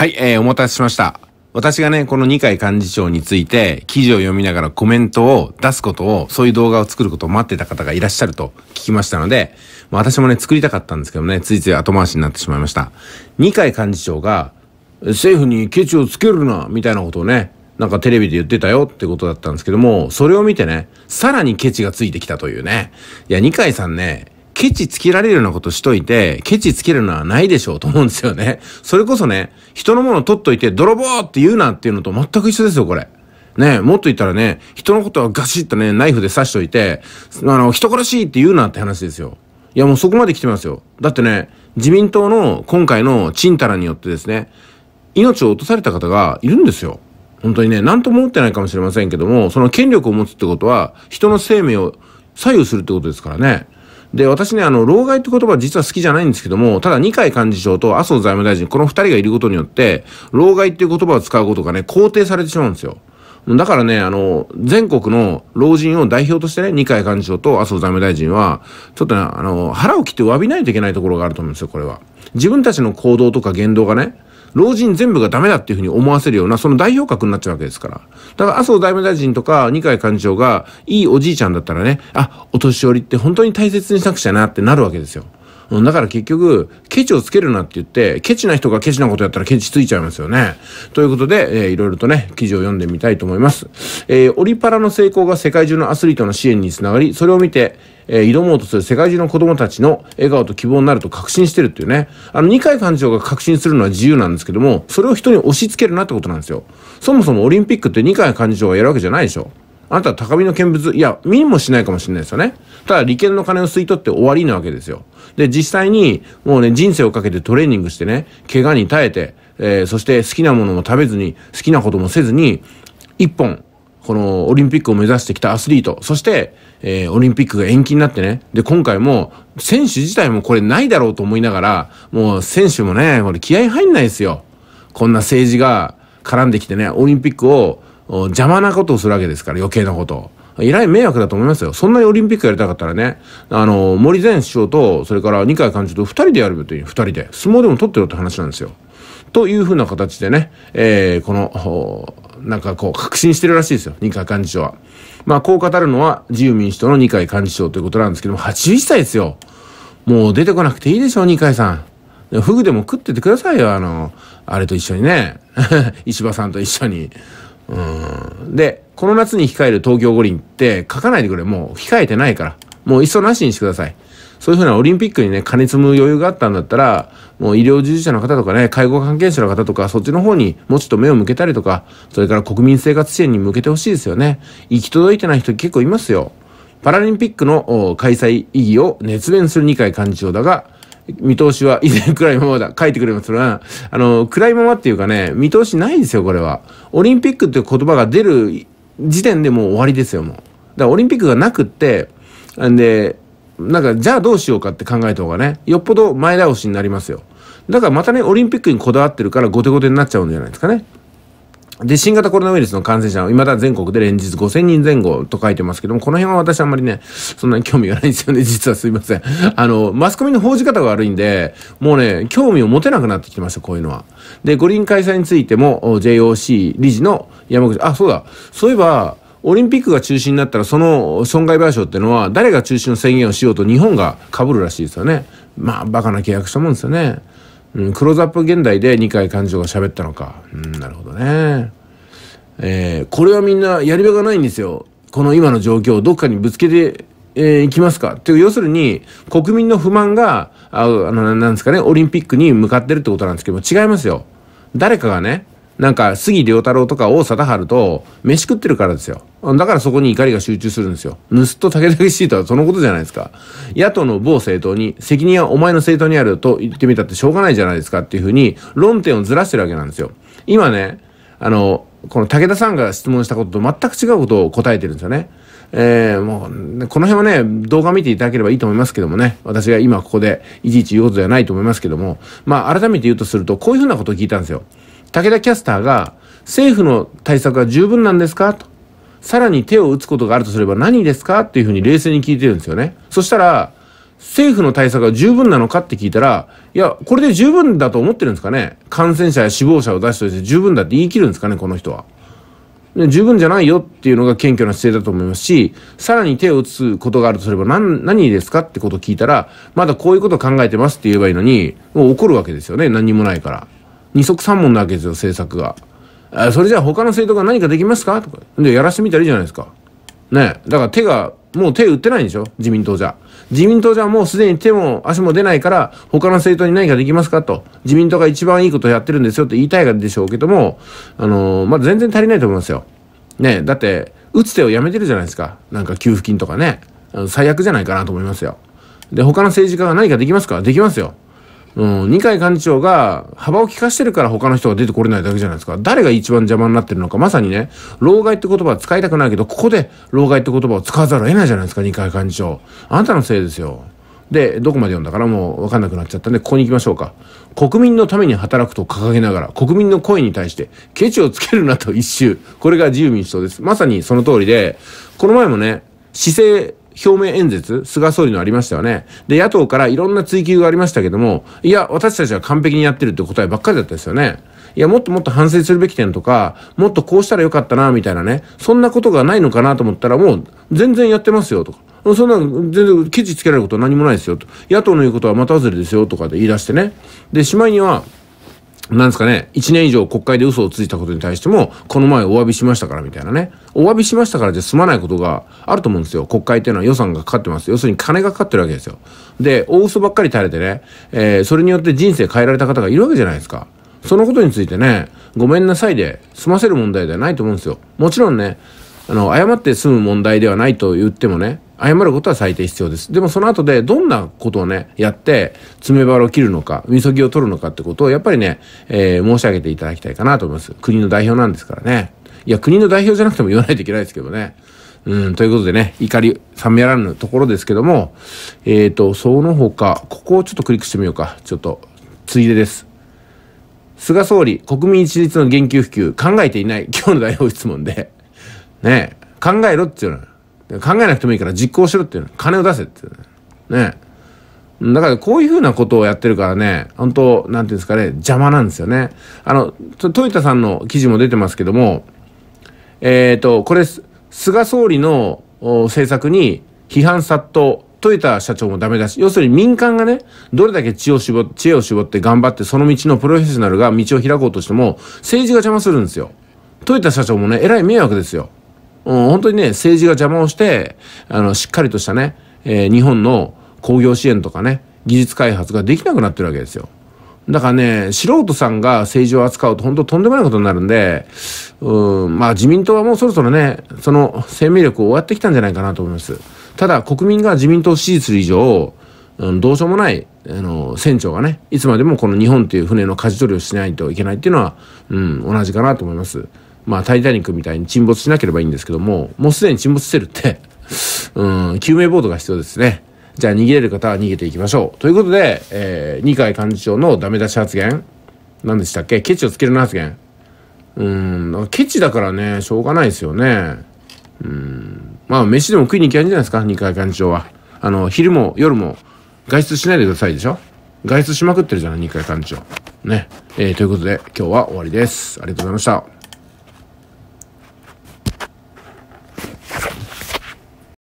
はい、えー、お待たせしました。私がね、この二階幹事長について記事を読みながらコメントを出すことを、そういう動画を作ることを待ってた方がいらっしゃると聞きましたので、ま私もね、作りたかったんですけどね、ついつい後回しになってしまいました。二階幹事長が、政府にケチをつけるな、みたいなことをね、なんかテレビで言ってたよってことだったんですけども、それを見てね、さらにケチがついてきたというね。いや、二階さんね、ケチつけられるようなことしといて、ケチつけるのはないでしょうと思うんですよね。それこそね、人のもの取っといて、泥棒って言うなっていうのと全く一緒ですよ、これ。ねもっと言ったらね、人のことはガシッとね、ナイフで刺しといて、あの、人殺しいって言うなって話ですよ。いや、もうそこまで来てますよ。だってね、自民党の今回のチンタラによってですね、命を落とされた方がいるんですよ。本当にね、何とも思ってないかもしれませんけども、その権力を持つってことは、人の生命を左右するってことですからね。で、私ね、あの、老害って言葉実は好きじゃないんですけども、ただ二階幹事長と麻生財務大臣、この二人がいることによって、老害っていう言葉を使うことがね、肯定されてしまうんですよ。だからね、あの、全国の老人を代表としてね、二階幹事長と麻生財務大臣は、ちょっとね、あの、腹を切って詫びないといけないところがあると思うんですよ、これは。自分たちの行動とか言動がね、老人全部がダメだっていうふうに思わせるような、その代表格になっちゃうわけですから。だから麻生財務大臣とか二階幹事長が、いいおじいちゃんだったらね、あ、お年寄りって本当に大切にしなくちゃなってなるわけですよ。だから結局、ケチをつけるなって言って、ケチな人がケチなことやったらケチついちゃいますよね。ということで、えー、いろいろとね、記事を読んでみたいと思います。えー、オリパラの成功が世界中のアスリートの支援につながり、それを見て、えー、挑もうとする世界中の子供たちの笑顔と希望になると確信してるっていうね。あの、二階幹事長が確信するのは自由なんですけども、それを人に押し付けるなってことなんですよ。そもそもオリンピックって二階幹事長がやるわけじゃないでしょ。あなたは高みの見物、いや、見もしないかもしれないですよね。ただ、利権の金を吸い取って終わりなわけですよ。で、実際に、もうね、人生をかけてトレーニングしてね、怪我に耐えて、えー、そして好きなものも食べずに、好きなこともせずに、一本、このオリンピックを目指してきたアスリート、そして、えー、オリンピックが延期になってね、で、今回も、選手自体もこれないだろうと思いながら、もう選手もね、これ気合入んないですよ。こんな政治が絡んできてね、オリンピックを、邪魔なことをするわけですから、余計なことを。えらい迷惑だと思いますよ。そんなにオリンピックやりたかったらね、あの、森前首相と、それから二階幹事長と二人でやるという、二人で。相撲でも取ってろって話なんですよ。というふうな形でね、えー、この、なんかこう、確信してるらしいですよ、二階幹事長は。まあ、こう語るのは自由民主党の二階幹事長ということなんですけども、81歳ですよ。もう出てこなくていいでしょう、二階さん。フグでも食っててくださいよ、あの、あれと一緒にね。石破さんと一緒に。うん。で、この夏に控える東京五輪って書かないでくれ。もう控えてないから。もういっそなしにしてください。そういうふうなオリンピックにね、金積む余裕があったんだったら、もう医療従事者の方とかね、介護関係者の方とか、そっちの方にもうちょっと目を向けたりとか、それから国民生活支援に向けてほしいですよね。行き届いてない人結構いますよ。パラリンピックの開催意義を熱弁する二階幹事長だが、見通しは以前暗いままだ。書いてくれますが、あの、暗いままっていうかね、見通しないですよ、これは。オリンピックっていう言葉が出る時点でもう終わりですよ、もう。だからオリンピックがなくって、んで、なんか、じゃあどうしようかって考えた方がね、よっぽど前倒しになりますよ。だからまたね、オリンピックにこだわってるから、後手後手になっちゃうんじゃないですかね。で、新型コロナウイルスの感染者は、未だ全国で連日5000人前後と書いてますけども、この辺は私あんまりね、そんなに興味がないんですよね、実はすいません。あの、マスコミの報じ方が悪いんで、もうね、興味を持てなくなってきてました、こういうのは。で、五輪開催についても、JOC 理事の山口、あ、そうだ、そういえば、オリンピックが中止になったら、その損害賠償っていうのは、誰が中止の宣言をしようと日本が被るらしいですよね。まあ、バカな契約したもんですよね。うん、クローズアップ現代で二階幹事長が喋ったのか。うん、なるほどね。えー、これはみんなやり場がないんですよ。この今の状況をどっかにぶつけて、えー、いきますかっていう、要するに、国民の不満が、ああの、なんですかね、オリンピックに向かってるってことなんですけども、違いますよ。誰かがね、なんか杉良太郎とか王貞治と飯食ってるからですよ。だからそこに怒りが集中するんですよ。盗っ人武々しいとはそのことじゃないですか。野党の某政党に責任はお前の政党にあると言ってみたってしょうがないじゃないですかっていうふうに論点をずらしてるわけなんですよ。今ね、あの、この武田さんが質問したことと全く違うことを答えてるんですよね。えー、もう、この辺はね、動画見ていただければいいと思いますけどもね、私が今ここでいちいち言うことではないと思いますけども、まあ改めて言うとすると、こういうふうなことを聞いたんですよ。武田キャスターが、政府の対策は十分なんですかと。さらに手を打つことがあるとすれば何ですかっていうふうに冷静に聞いてるんですよね。そしたら、政府の対策は十分なのかって聞いたら、いや、これで十分だと思ってるんですかね感染者や死亡者を出しておいて十分だって言い切るんですかねこの人は。十分じゃないよっていうのが謙虚な姿勢だと思いますし、さらに手を打つことがあるとすれば何、何ですかってことを聞いたら、まだこういうことを考えてますって言えばいいのに、もう怒るわけですよね。何にもないから。二足三問なわけですよ、政策が。それじゃあ他の政党が何かできますかとか。で、やらしてみたらいいじゃないですか。ねだから手が、もう手打ってないんでしょ自民党じゃ。自民党じゃもうすでに手も足も出ないから、他の政党に何かできますかと。自民党が一番いいことやってるんですよって言いたいでしょうけども、あのー、まだ全然足りないと思いますよ。ねだって、打つ手をやめてるじゃないですか。なんか給付金とかね。最悪じゃないかなと思いますよ。で、他の政治家が何かできますかできますよ。うん、二階幹事長が幅を利かしてるから他の人が出てこれないだけじゃないですか。誰が一番邪魔になってるのか。まさにね、老害って言葉は使いたくないけど、ここで老害って言葉を使わざるを得ないじゃないですか、二階幹事長。あなたのせいですよ。で、どこまで読んだからもうわかんなくなっちゃったんで、ここに行きましょうか。国民のために働くと掲げながら、国民の声に対して、ケチをつけるなと一周。これが自由民主党です。まさにその通りで、この前もね、姿勢、表明演説、菅総理のありましたよね。で、野党からいろんな追及がありましたけども、いや、私たちは完璧にやってるって答えばっかりだったですよね。いや、もっともっと反省するべき点とか、もっとこうしたらよかったな、みたいなね。そんなことがないのかなと思ったら、もう、全然やってますよ、とか。そんな、全然、記事つけられることは何もないですよ、と。野党の言うことはまたずれですよ、とかで言い出してね。で、しまいには、なんですかね、1年以上国会で嘘をついたことに対しても、この前お詫びしましたからみたいなね。お詫びしましたからじゃ済まないことがあると思うんですよ。国会っていうのは予算がかかってます。要するに金がかかってるわけですよ。で、大嘘ばっかり垂れてね、えー、それによって人生変えられた方がいるわけじゃないですか。そのことについてね、ごめんなさいで済ませる問題ではないと思うんですよ。もちろんね、あの、謝って済む問題ではないと言ってもね、謝ることは最低必要です。でもその後でどんなことをね、やって、爪腹を切るのか、みそぎを取るのかってことを、やっぱりね、えー、申し上げていただきたいかなと思います。国の代表なんですからね。いや、国の代表じゃなくても言わないといけないですけどね。うん、ということでね、怒り、冷めやらぬところですけども、えっ、ー、と、その他、ここをちょっとクリックしてみようか。ちょっと、ついでです。菅総理、国民一律の言及普及、考えていない、今日の代表質問で、ね、考えろっていうの考えなくてもいいから実行しろっていうの。金を出せっていうね。だからこういうふうなことをやってるからね、本当なんていうんですかね、邪魔なんですよね。あの、富田さんの記事も出てますけども、えっ、ー、と、これ、菅総理の政策に批判殺到、トヨタ社長もダメだし、要するに民間がね、どれだけ知恵を絞知恵を絞って頑張って、その道のプロフェッショナルが道を開こうとしても、政治が邪魔するんですよ。トヨタ社長もね、えらい迷惑ですよ。うん、本当にね、政治が邪魔をして、あの、しっかりとしたね、えー、日本の工業支援とかね、技術開発ができなくなってるわけですよ。だからね、素人さんが政治を扱うと本当とんでもないことになるんで、うん、まあ自民党はもうそろそろね、その生命力を終わってきたんじゃないかなと思います。ただ国民が自民党を支持する以上、うん、どうしようもない、あの、船長がね、いつまでもこの日本という船の舵取りをしないといけないっていうのは、うん、同じかなと思います。まあ、タイタニックみたいに沈没しなければいいんですけども、もうすでに沈没してるって うん、救命ボードが必要ですね。じゃあ逃げれる方は逃げていきましょう。ということで、えー、二階幹事長のダメ出し発言。何でしたっけケチをつけるな発言。うん、ケチだからね、しょうがないですよね。うん、まあ、飯でも食いに行きゃいいんじゃないですか二階幹事長は。あの、昼も夜も外出しないでくださいでしょ外出しまくってるじゃない二階幹事長。ね。えー、ということで、今日は終わりです。ありがとうございました。